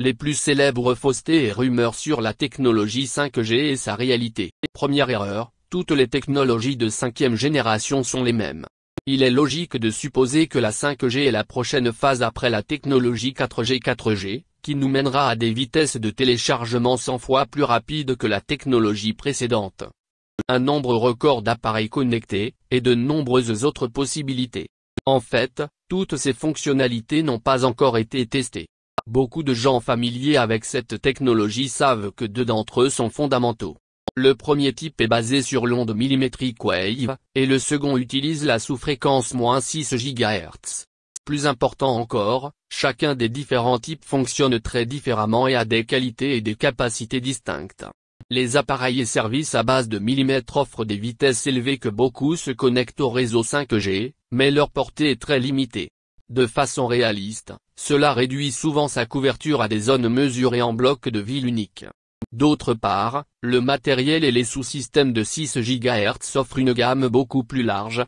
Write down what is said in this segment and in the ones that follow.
Les plus célèbres faussetés et rumeurs sur la technologie 5G et sa réalité. Première erreur, toutes les technologies de cinquième génération sont les mêmes. Il est logique de supposer que la 5G est la prochaine phase après la technologie 4G 4G, qui nous mènera à des vitesses de téléchargement 100 fois plus rapides que la technologie précédente. Un nombre record d'appareils connectés, et de nombreuses autres possibilités. En fait, toutes ces fonctionnalités n'ont pas encore été testées. Beaucoup de gens familiers avec cette technologie savent que deux d'entre eux sont fondamentaux. Le premier type est basé sur l'onde millimétrique wave, et le second utilise la sous-fréquence moins 6 GHz. Plus important encore, chacun des différents types fonctionne très différemment et a des qualités et des capacités distinctes. Les appareils et services à base de millimètres offrent des vitesses élevées que beaucoup se connectent au réseau 5G, mais leur portée est très limitée de façon réaliste, cela réduit souvent sa couverture à des zones mesurées en blocs de ville unique. D'autre part, le matériel et les sous-systèmes de 6 GHz offrent une gamme beaucoup plus large,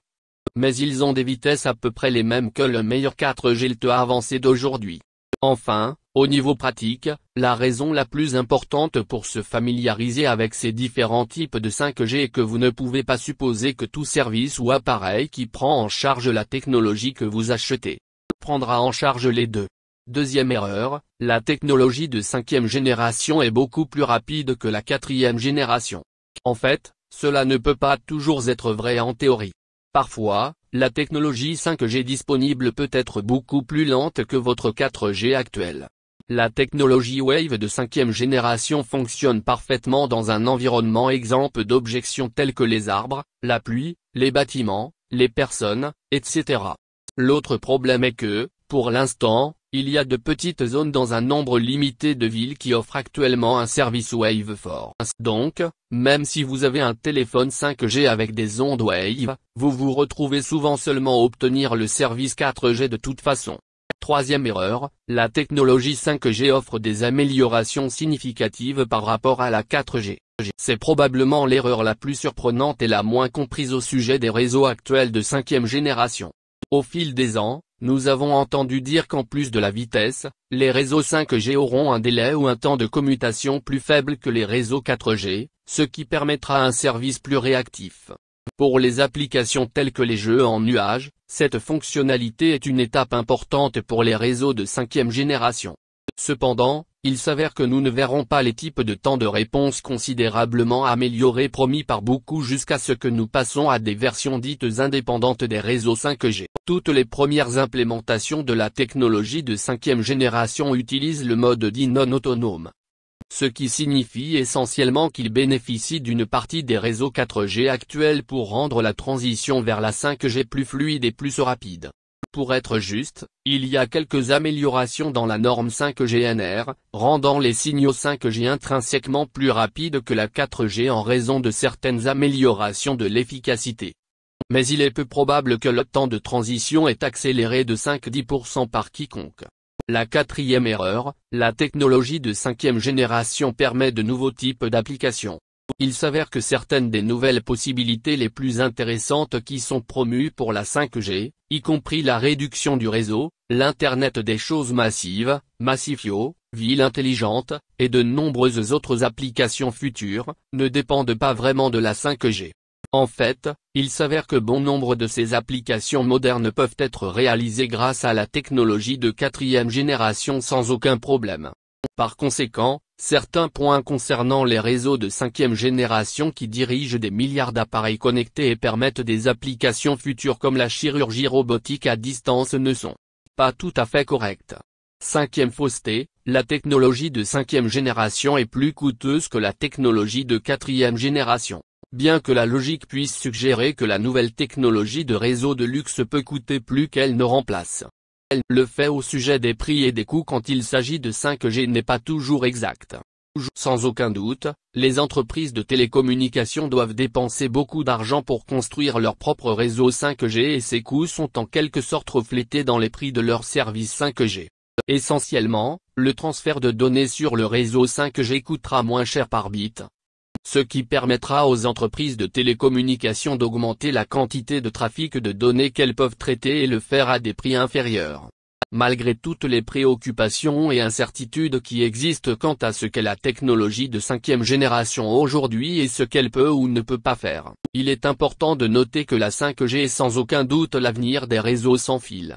mais ils ont des vitesses à peu près les mêmes que le meilleur 4 LTE avancé d'aujourd'hui. Enfin, au niveau pratique, la raison la plus importante pour se familiariser avec ces différents types de 5G est que vous ne pouvez pas supposer que tout service ou appareil qui prend en charge la technologie que vous achetez prendra en charge les deux. Deuxième erreur, la technologie de cinquième génération est beaucoup plus rapide que la quatrième génération. En fait, cela ne peut pas toujours être vrai en théorie. Parfois, la technologie 5G disponible peut être beaucoup plus lente que votre 4G actuelle. La technologie Wave de cinquième génération fonctionne parfaitement dans un environnement exemple d'objections telles que les arbres, la pluie, les bâtiments, les personnes, etc. L'autre problème est que, pour l'instant, il y a de petites zones dans un nombre limité de villes qui offrent actuellement un service Wave Force. Donc, même si vous avez un téléphone 5G avec des ondes Wave, vous vous retrouvez souvent seulement à obtenir le service 4G de toute façon. Troisième erreur, la technologie 5G offre des améliorations significatives par rapport à la 4G. C'est probablement l'erreur la plus surprenante et la moins comprise au sujet des réseaux actuels de cinquième génération. Au fil des ans, nous avons entendu dire qu'en plus de la vitesse, les réseaux 5G auront un délai ou un temps de commutation plus faible que les réseaux 4G, ce qui permettra un service plus réactif. Pour les applications telles que les jeux en nuage, cette fonctionnalité est une étape importante pour les réseaux de cinquième génération. Cependant, il s'avère que nous ne verrons pas les types de temps de réponse considérablement améliorés promis par beaucoup jusqu'à ce que nous passons à des versions dites indépendantes des réseaux 5G. Toutes les premières implémentations de la technologie de cinquième génération utilisent le mode dit non autonome. Ce qui signifie essentiellement qu'il bénéficie d'une partie des réseaux 4G actuels pour rendre la transition vers la 5G plus fluide et plus rapide. Pour être juste, il y a quelques améliorations dans la norme 5GNR, rendant les signaux 5G intrinsèquement plus rapides que la 4G en raison de certaines améliorations de l'efficacité mais il est peu probable que le temps de transition est accéléré de 5-10% par quiconque. La quatrième erreur, la technologie de cinquième génération permet de nouveaux types d'applications. Il s'avère que certaines des nouvelles possibilités les plus intéressantes qui sont promues pour la 5G, y compris la réduction du réseau, l'Internet des choses massives, Massifio, ville intelligente, et de nombreuses autres applications futures, ne dépendent pas vraiment de la 5G. En fait, il s'avère que bon nombre de ces applications modernes peuvent être réalisées grâce à la technologie de quatrième génération sans aucun problème. Par conséquent, certains points concernant les réseaux de cinquième génération qui dirigent des milliards d'appareils connectés et permettent des applications futures comme la chirurgie robotique à distance ne sont pas tout à fait corrects. Cinquième fausseté, la technologie de cinquième génération est plus coûteuse que la technologie de quatrième génération. Bien que la logique puisse suggérer que la nouvelle technologie de réseau de luxe peut coûter plus qu'elle ne remplace. Elle le fait au sujet des prix et des coûts quand il s'agit de 5G n'est pas toujours exact. Sans aucun doute, les entreprises de télécommunications doivent dépenser beaucoup d'argent pour construire leur propre réseau 5G et ces coûts sont en quelque sorte reflétés dans les prix de leurs services 5G. Essentiellement, le transfert de données sur le réseau 5G coûtera moins cher par bit, ce qui permettra aux entreprises de télécommunications d'augmenter la quantité de trafic de données qu'elles peuvent traiter et le faire à des prix inférieurs. Malgré toutes les préoccupations et incertitudes qui existent quant à ce qu'est la technologie de cinquième génération aujourd'hui et ce qu'elle peut ou ne peut pas faire, il est important de noter que la 5G est sans aucun doute l'avenir des réseaux sans fil.